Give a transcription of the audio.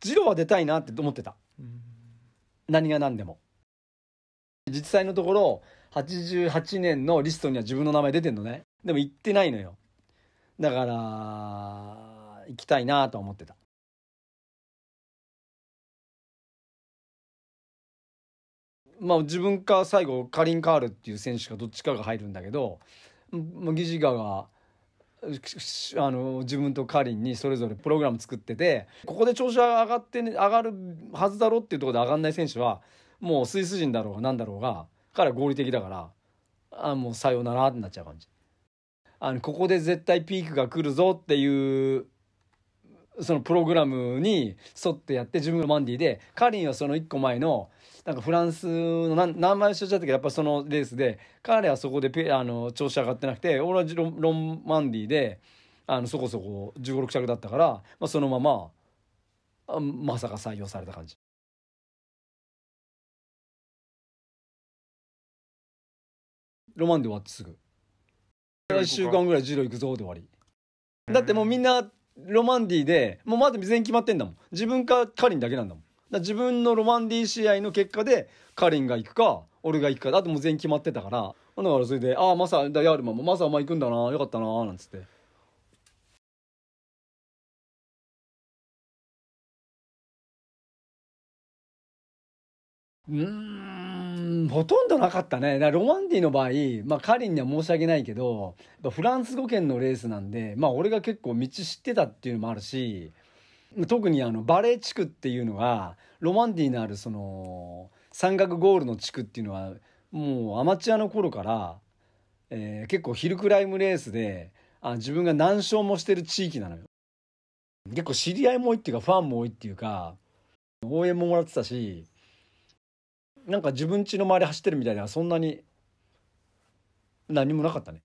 ジローは出たいなって思ってた。何が何でも。実際のところ、88年のリストには自分の名前出てんのね。でも行ってないのよ。だから、行きたいなと思ってた。まあ自分か最後カリン・カールっていう選手かどっちかが入るんだけど、もうギジガがあの自分とカリンにそれぞれプログラム作っててここで調子が上がって、ね、上がるはずだろっていうところで上がんない選手はもうスイス人だろうが何だろうが彼は合理的だからあもうさようならってなっちゃう感じ。あのここで絶対ピークが来るぞっていうそのプログラムに沿ってやって自分がマンディでカリンはその1個前のなんかフランスの何何枚一緒だったけどやっぱそのレースで彼はそこでペあの調子上がってなくて俺はロロンマンディであのそこそこ1 5 6着だったから、まあ、そのままあまさか採用された感じ。ロマンで終わってすぐ1週間ぐらいジロ行くぞで終わり。だってもうみんなロマンディで、もうまだ全然決まってんだもん。自分かカリンだけなんだもん。だ自分のロマンディ試合の結果で、カリンが行くか、俺が行くか、だってもう全員決まってたから、だからそれで、ああ、マサ、だヤルマも、マサお前行くんだな、よかったな、なんつって。うんほとんどなかったね。ロマンディの場合、まあ、カリンには申し訳ないけど、フランス語圏のレースなんで、まあ、俺が結構道知ってたっていうのもあるし、特にあの、バレー地区っていうのが、ロマンディのあるその、山岳ゴールの地区っていうのは、もうアマチュアの頃から、えー、結構ヒルクライムレースで、あ自分が何勝もしてる地域なのよ。結構知り合いも多いっていうか、ファンも多いっていうか、応援ももらってたし、なんか自分家の周り走ってるみたいなそんなに何もなかったね。